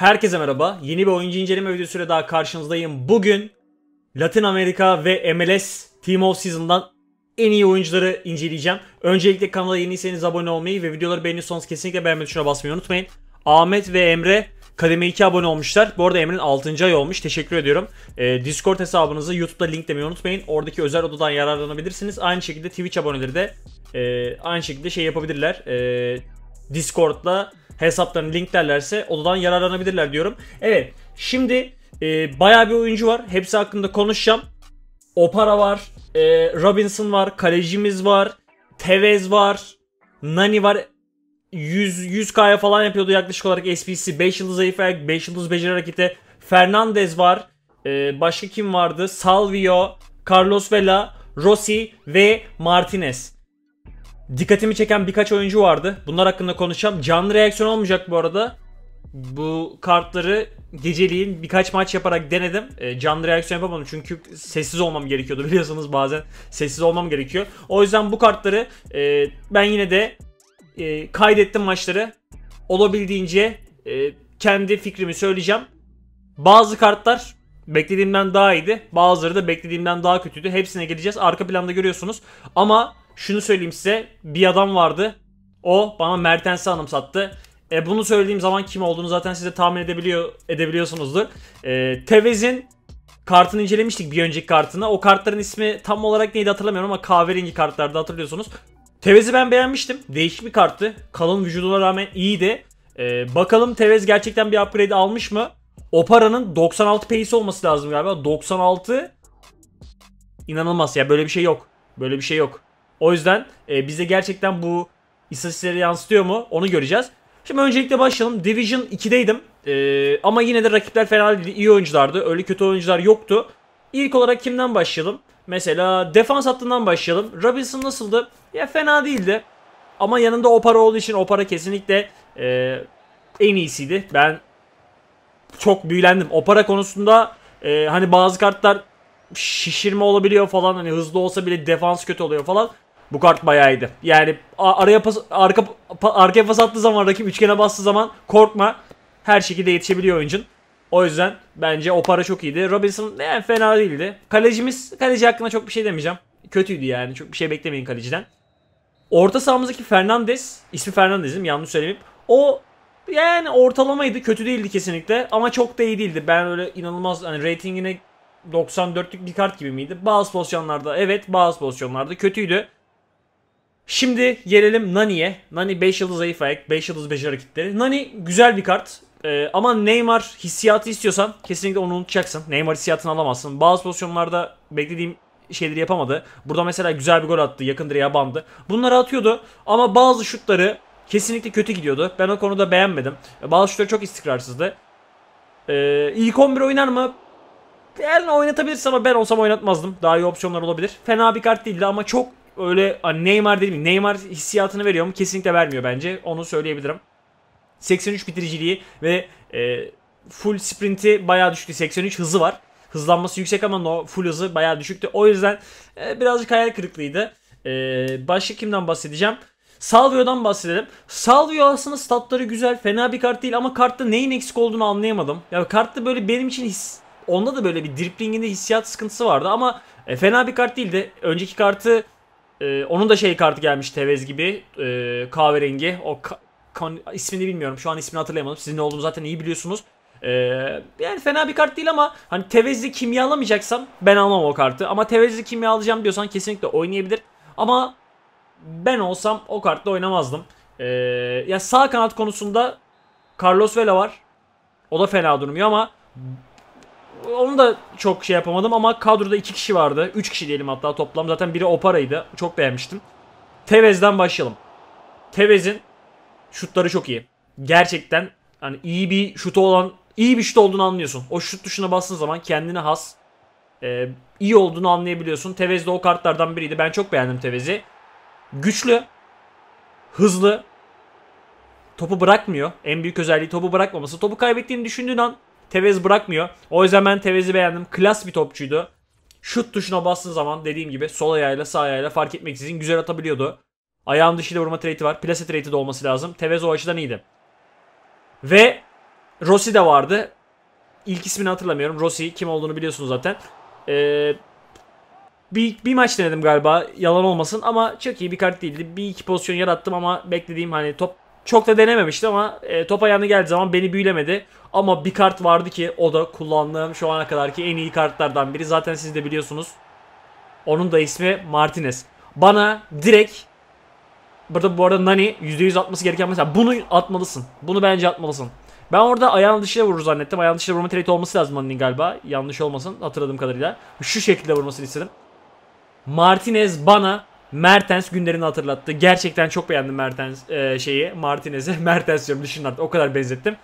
Herkese merhaba. Yeni bir oyuncu inceleme videosuyla daha karşınızdayım. Bugün Latin Amerika ve MLS Team of Season'dan en iyi oyuncuları inceleyeceğim. Öncelikle kanala yeniyseniz abone olmayı ve videoları beğeniyorsanız kesinlikle beğenme tuşuna basmayı unutmayın. Ahmet ve Emre Kademe 2 abone olmuşlar. Bu arada Emre'nin 6. ayı olmuş. Teşekkür ediyorum. Ee, Discord hesabınızı YouTube'da linklemeyi unutmayın. Oradaki özel odadan yararlanabilirsiniz. Aynı şekilde Twitch aboneleri de e, aynı şekilde şey yapabilirler. E, Discord'da hesaplarını linklerlerse odadan yararlanabilirler diyorum. Evet şimdi e, bayağı bir oyuncu var. Hepsi hakkında konuşacağım. Opara var, e, Robinson var, kalecimiz var, Tevez var, Nani var. 100 100K'ya falan yapıyordu yaklaşık olarak SPC 5 yıldız zayıf 5 yıldız beceri hareketi. Fernandez var. E, başka kim vardı? Salvio, Carlos Vela, Rossi ve Martinez. Dikkatimi çeken birkaç oyuncu vardı. Bunlar hakkında konuşacağım. Canlı reaksiyon olmayacak bu arada. Bu kartları geceliğin birkaç maç yaparak denedim. E, canlı reaksiyon yapamadım çünkü sessiz olmam gerekiyordu biliyorsanız bazen sessiz olmam gerekiyor. O yüzden bu kartları e, ben yine de e, kaydettim maçları. Olabildiğince e, kendi fikrimi söyleyeceğim. Bazı kartlar beklediğimden daha iyiydi. Bazıları da beklediğimden daha kötüydü. Hepsine geleceğiz. Arka planda görüyorsunuz. Ama şunu söyleyeyim size. Bir adam vardı. O bana Mertens'i anımsattı. E, bunu söylediğim zaman kim olduğunu zaten size tahmin edebiliyor edebiliyorsunuzdur. E, Tevez'in kartını incelemiştik bir önceki kartını. O kartların ismi tam olarak neydi hatırlamıyorum ama kahverengi kartlarda hatırlıyorsunuz. Tevez'i ben beğenmiştim. Değişik bir karttı. Kalın vücuduna rağmen iyiydi. Ee, bakalım Tevez gerçekten bir upgrade almış mı? O paranın 96 pace olması lazım galiba. 96 inanılmaz ya böyle bir şey yok. Böyle bir şey yok. O yüzden e, bize gerçekten bu istatistikleri yansıtıyor mu onu göreceğiz. Şimdi öncelikle başlayalım. Division 2'deydim. E, ama yine de rakipler fena değildi. İyi oyunculardı. Öyle kötü oyuncular yoktu. İlk olarak kimden başlayalım? Mesela defans hattından başlayalım. Robinson nasıldı? Ya fena değildi. Ama yanında Opara olduğu için Opara kesinlikle e, en iyisiydi. Ben çok büyülendim. Opara konusunda e, hani bazı kartlar şişirme olabiliyor falan. Hani hızlı olsa bile defans kötü oluyor falan. Bu kart bayağı iyiydi. Yani araya pas, arka, arkaya pas attığı zaman rakip üçgene bastığı zaman korkma. Her şekilde yetişebiliyor oyuncun. O yüzden bence o para çok iyiydi. Robinson yani eh, fena değildi. Kalecimiz, kaleci hakkında çok bir şey demeyeceğim. Kötüydü yani. Çok bir şey beklemeyin kaleciden. Orta sahamızdaki Fernandez, ismi Fernandez'im yanlış söylemeyeyim. O yani ortalamaydı. Kötü değildi kesinlikle ama çok da iyi değildi. Ben öyle inanılmaz hani ratingine 94'lük bir kart gibi miydi? Bazı pozisyonlarda evet, bazı pozisyonlarda kötüydü. Şimdi gelelim Nani'ye. Nani 5 yıldız zayıf ayak, 5 yıldız beceri hareketleri. Nani güzel bir kart. Ee, ama Neymar hissiyatı istiyorsan kesinlikle onu unutacaksın. Neymar hissiyatını alamazsın. Bazı pozisyonlarda beklediğim şeyleri yapamadı. Burada mesela güzel bir gol attı. Yakın direğe bandı. Bunları atıyordu ama bazı şutları kesinlikle kötü gidiyordu. Ben o konuda beğenmedim. Bazı şutları çok istikrarsızdı. Ee, ilk 11 oynar mı? Yani oynatabilirsin ama ben olsam oynatmazdım. Daha iyi opsiyonlar olabilir. Fena bir kart değildi ama çok öyle hani Neymar dedim Neymar hissiyatını veriyor mu? Kesinlikle vermiyor bence. Onu söyleyebilirim. 83 bitiriciliği ve e, full sprinti bayağı düştü. 83 hızı var. Hızlanması yüksek ama no, full hızı bayağı düşüktü. O yüzden e, birazcık hayal kırıklığıydı. E, başka kimden bahsedeceğim? Salvio'dan bahsedelim. Salvio aslında statları güzel. Fena bir kart değil ama kartta neyin eksik olduğunu anlayamadım. Ya kartta böyle benim için his, onda da böyle bir driplinginde hissiyat sıkıntısı vardı ama e, fena bir kart değildi. Önceki kartı ee, onun da şey kartı gelmiş Tevez gibi. Ee, kahverengi. O ka- kan- ismini bilmiyorum. Şu an ismini hatırlayamadım. Sizin ne olduğunu zaten iyi biliyorsunuz. Ee, yani fena bir kart değil ama hani Tevez'i alamayacaksam ben almam o kartı. Ama Tevez'i alacağım diyorsan kesinlikle oynayabilir. Ama ben olsam o kartla oynamazdım. Ee, ya sağ kanat konusunda Carlos Vela var. O da fena durmuyor ama onu da çok şey yapamadım ama kadroda iki kişi vardı. üç kişi diyelim hatta toplam. Zaten biri Opara'ydı. Çok beğenmiştim. Tevez'den başlayalım. Tevez'in şutları çok iyi. Gerçekten hani iyi bir şutu olan, iyi bir şut olduğunu anlıyorsun. O şut tuşuna bastığın zaman kendine has e, iyi olduğunu anlayabiliyorsun. Tevez de o kartlardan biriydi. Ben çok beğendim Tevez'i. Güçlü, hızlı, topu bırakmıyor. En büyük özelliği topu bırakmaması. Topu kaybettiğini düşündüğün an Tevez bırakmıyor. O yüzden ben Tevez'i beğendim. Klas bir topçuydu. Şut tuşuna bastığı zaman dediğim gibi sol ayağıyla sağ ayağıyla fark etmeksizin güzel atabiliyordu. Ayağın dışıyla vurma trade'i var. Plase trade'i de olması lazım. Tevez o açıdan iyiydi. Ve Rossi de vardı. İlk ismini hatırlamıyorum. Rossi kim olduğunu biliyorsunuz zaten. Ee, bir, bir maç denedim galiba yalan olmasın ama çok iyi bir kart değildi. Bir iki pozisyon yarattım ama beklediğim hani top çok da denememişti ama e, top ayağına geldiği zaman beni büyülemedi. Ama bir kart vardı ki o da kullandığım şu ana kadarki en iyi kartlardan biri. Zaten siz de biliyorsunuz. Onun da ismi Martinez. Bana direkt burada bu arada Nani %100 atması gereken mesela bunu atmalısın. Bunu bence atmalısın. Ben orada ayağın dışına vurur zannettim. Ayağın dışına vurma trade olması lazım Nani'nin galiba. Yanlış olmasın hatırladığım kadarıyla. Şu şekilde vurmasını istedim. Martinez bana Mertens günlerini hatırlattı. Gerçekten çok beğendim Mertens e, şeyi. Martinez'i. Mertens diyorum düşünün artık. O kadar benzettim.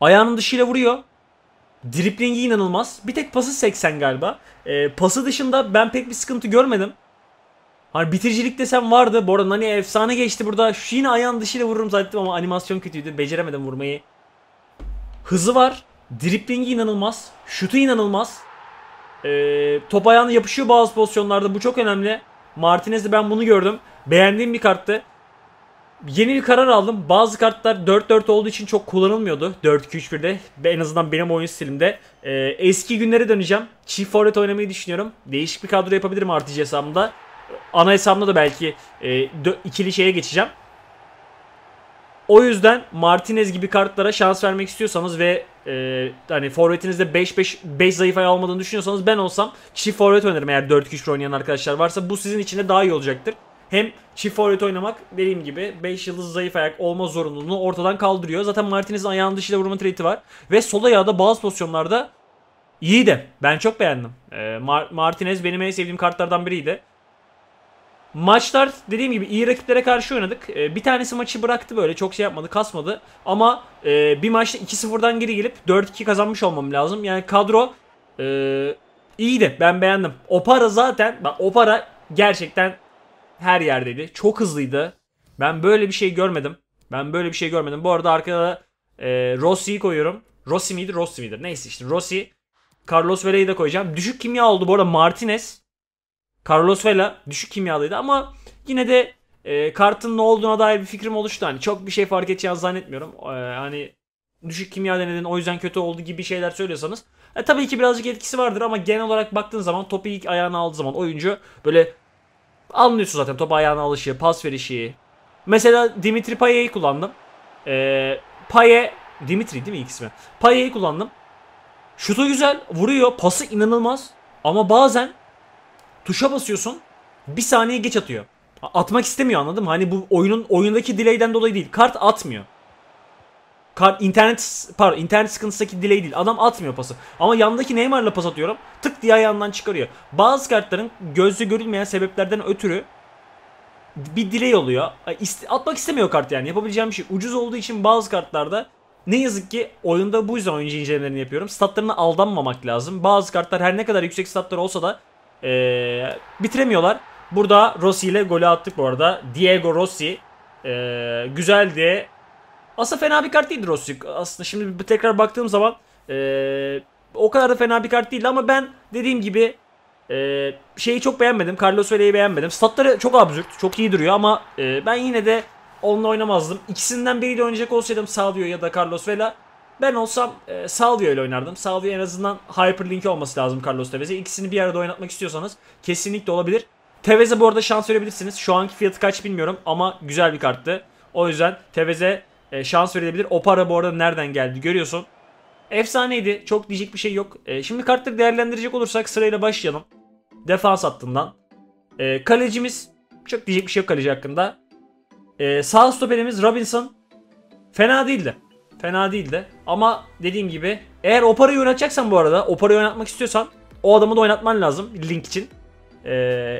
Ayağının dışıyla vuruyor. Driplingi inanılmaz. Bir tek pası 80 galiba. E, pası dışında ben pek bir sıkıntı görmedim. Hani bitiricilik desem vardı. Bu arada Nani efsane geçti burada. Şu yine ayağın dışıyla vururum zannettim ama animasyon kötüydü. Beceremedim vurmayı. Hızı var. Driplingi inanılmaz. Şutu inanılmaz. E, top ayağına yapışıyor bazı pozisyonlarda. Bu çok önemli. Martinez'de ben bunu gördüm. Beğendiğim bir karttı. Yeni bir karar aldım. Bazı kartlar 4-4 olduğu için çok kullanılmıyordu 4-2-3-1'de. En azından benim oyun stilimde. Ee, eski günlere döneceğim. Çift forvet oynamayı düşünüyorum. Değişik bir kadro yapabilirim RTC hesabımda. Ee, ana hesabımda da belki e, ikili şeye geçeceğim. O yüzden Martinez gibi kartlara şans vermek istiyorsanız ve e, hani forvetinizde 5-5 5 zayıf ay almadığını düşünüyorsanız ben olsam çift forvet oynarım eğer 4-2-3 oynayan arkadaşlar varsa. Bu sizin için de daha iyi olacaktır. Hem çift forvet oynamak dediğim gibi 5 yıldız zayıf ayak olma zorunluluğunu ortadan kaldırıyor. Zaten Martinez'in ayağının dışıyla vurma traiti var. Ve sol ayağı da bazı pozisyonlarda iyiydi. Ben çok beğendim. E, Mar- Martinez benim en sevdiğim kartlardan biriydi. Maçlar dediğim gibi iyi rakiplere karşı oynadık. E, bir tanesi maçı bıraktı böyle çok şey yapmadı kasmadı. Ama e, bir maçta 2-0'dan geri gelip 4-2 kazanmış olmam lazım. Yani kadro e, iyiydi ben beğendim. Opara zaten bak Opara gerçekten her yerdeydi. Çok hızlıydı. Ben böyle bir şey görmedim. Ben böyle bir şey görmedim. Bu arada arkada e, Rossi'yi koyuyorum. Rossi miydi? Rossi miydi? Neyse işte Rossi. Carlos Vela'yı da koyacağım. Düşük kimya oldu bu arada Martinez. Carlos Vela düşük kimyalıydı ama yine de e, kartın ne olduğuna dair bir fikrim oluştu. Hani çok bir şey fark edeceğini zannetmiyorum. E, hani düşük kimya denedin o yüzden kötü oldu gibi şeyler söylüyorsanız. E, tabii ki birazcık etkisi vardır ama genel olarak baktığın zaman topu ilk ayağına aldığı zaman oyuncu böyle Anlıyorsun zaten top ayağına alışı, pas verişi. Mesela Dimitri Paye'yi kullandım. Ee, Payet, Dimitri değil mi ilk ismi? Paye'yi kullandım. Şutu güzel, vuruyor, pası inanılmaz. Ama bazen tuşa basıyorsun, bir saniye geç atıyor. Atmak istemiyor anladım. Hani bu oyunun oyundaki delay'den dolayı değil. Kart atmıyor. Kar, internet pardon internet sıkıntısındaki delay değil. Adam atmıyor pası. Ama yandaki Neymar'la pas atıyorum. Tık diye ayağından çıkarıyor. Bazı kartların gözle görülmeyen sebeplerden ötürü bir delay oluyor. atmak istemiyor kart yani. Yapabileceğim bir şey. Ucuz olduğu için bazı kartlarda ne yazık ki oyunda bu yüzden oyuncu incelemelerini yapıyorum. Statlarına aldanmamak lazım. Bazı kartlar her ne kadar yüksek statlar olsa da ee, bitiremiyorlar. Burada Rossi ile golü attık bu arada. Diego Rossi ee, güzeldi. Aslında fena bir kart değildir Rossuk. Aslında şimdi tekrar baktığım zaman ee, o kadar da fena bir kart değildi ama ben dediğim gibi ee, şeyi çok beğenmedim. Carlos Vele'yi beğenmedim. Statları çok absürt. Çok iyi duruyor ama e, ben yine de onunla oynamazdım. İkisinden biriyle oynayacak olsaydım Salvio ya da Carlos Vela ben olsam e, Salvio ile oynardım. Salvio en azından Hyperlink olması lazım Carlos Tevez'e. İkisini bir arada oynatmak istiyorsanız kesinlikle olabilir. Tevez'e bu arada şans verebilirsiniz. Şu anki fiyatı kaç bilmiyorum ama güzel bir karttı. O yüzden Tevez'e e, şans verilebilir. para bu arada nereden geldi görüyorsun. Efsaneydi. Çok diyecek bir şey yok. E, şimdi kartları değerlendirecek olursak sırayla başlayalım. Defans hattından. E, kalecimiz çok diyecek bir şey yok kaleci hakkında. E, sağ stoperimiz Robinson. Fena değildi. Fena değildi. Ama dediğim gibi eğer o parayı oynatacaksan bu arada o parayı oynatmak istiyorsan o adamı da oynatman lazım link için. E,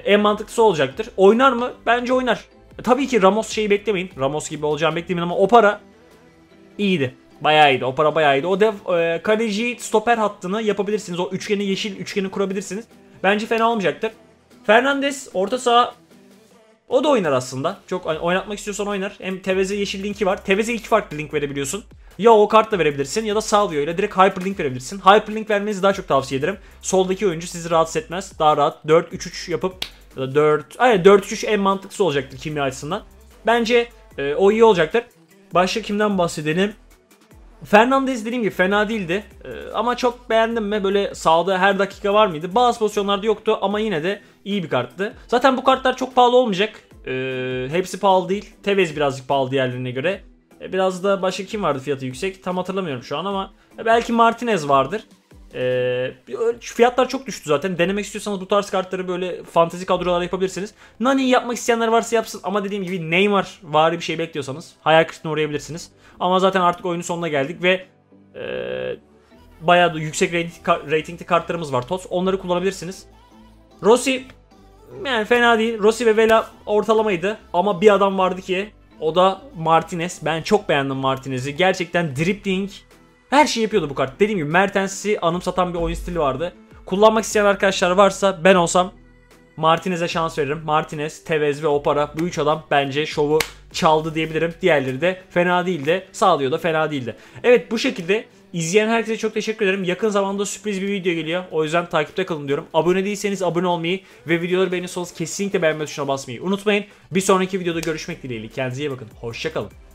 en mantıklısı olacaktır. Oynar mı? Bence oynar tabii ki Ramos şeyi beklemeyin. Ramos gibi olacağını beklemeyin ama o para iyiydi. Bayağı iyiydi. O para bayağı iyiydi. O dev e, kaleci stoper hattını yapabilirsiniz. O üçgeni yeşil üçgeni kurabilirsiniz. Bence fena olmayacaktır. Fernandes orta saha o da oynar aslında. Çok oynatmak istiyorsan oynar. Hem Tevez'e yeşil linki var. Tevez'e iki farklı link verebiliyorsun. Ya o kartla verebilirsin ya da Salvio ile direkt hyperlink verebilirsin. Hyperlink vermenizi daha çok tavsiye ederim. Soldaki oyuncu sizi rahatsız etmez. Daha rahat 4-3-3 yapıp ya da 4. Aynen 4 3 en mantıklısı olacaktır kimya açısından. Bence e, o iyi olacaktır. Başka kimden bahsedelim? Fernandez dediğim gibi fena değildi. E, ama çok beğendim mi? Böyle sağda her dakika var mıydı? Bazı pozisyonlarda yoktu ama yine de iyi bir karttı. Zaten bu kartlar çok pahalı olmayacak. E, hepsi pahalı değil. Tevez birazcık pahalı diğerlerine göre. E, biraz da başka kim vardı fiyatı yüksek? Tam hatırlamıyorum şu an ama belki Martinez vardır. Ee, fiyatlar çok düştü zaten. Denemek istiyorsanız bu tarz kartları böyle fantezi kadrolara yapabilirsiniz. Nani'yi yapmak isteyenler varsa yapsın ama dediğim gibi Neymar vari bir şey bekliyorsanız hayal kırıklığına uğrayabilirsiniz. Ama zaten artık oyunun sonuna geldik ve e, bayağı da yüksek ratingli kartlarımız var TOTS. Onları kullanabilirsiniz. Rossi yani fena değil. Rossi ve Vela ortalamaydı ama bir adam vardı ki o da Martinez. Ben çok beğendim Martinez'i. Gerçekten dribbling, her şeyi yapıyordu bu kart. Dediğim gibi Mertens'i anımsatan bir oyun stili vardı. Kullanmak isteyen arkadaşlar varsa ben olsam Martinez'e şans veririm. Martinez, Tevez ve Opara bu üç adam bence şovu çaldı diyebilirim. Diğerleri de fena değildi. Sağlıyor da fena değildi. Evet bu şekilde izleyen herkese çok teşekkür ederim. Yakın zamanda sürpriz bir video geliyor. O yüzden takipte kalın diyorum. Abone değilseniz abone olmayı ve videoları beğeniyorsanız kesinlikle beğenme tuşuna basmayı unutmayın. Bir sonraki videoda görüşmek dileğiyle. Kendinize iyi bakın. Hoşçakalın.